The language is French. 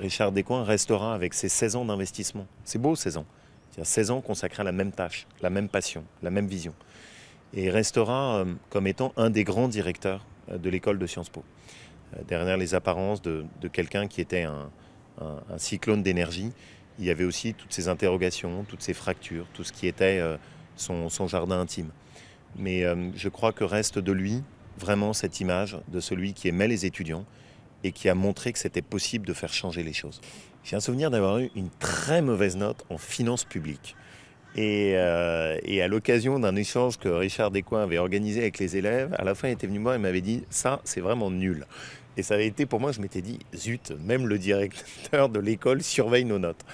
Richard Descoings restera avec ses 16 ans d'investissement. C'est beau 16 ans. 16 ans consacrés à la même tâche, la même passion, la même vision. Et restera euh, comme étant un des grands directeurs euh, de l'école de Sciences Po. Euh, derrière les apparences de, quelqu'un qui était un, cyclone d'énergie, il y avait aussi toutes ces interrogations, toutes ces fractures, tout ce qui était son, son, jardin intime. Mais je crois que reste de lui vraiment cette image de celui qui aimait les étudiants, et qui a montré que c'était possible de faire changer les choses. J'ai un souvenir d'avoir eu une très mauvaise note en finances publiques. Et, euh, à l'occasion d'un échange que Richard Descoings avait organisé avec les élèves, à la fin, il était venu moi et m'avait dit Ça, c'est vraiment nul. Et ça avait été pour moi, je m'étais dit Zut, même le directeur de l'école surveille nos notes.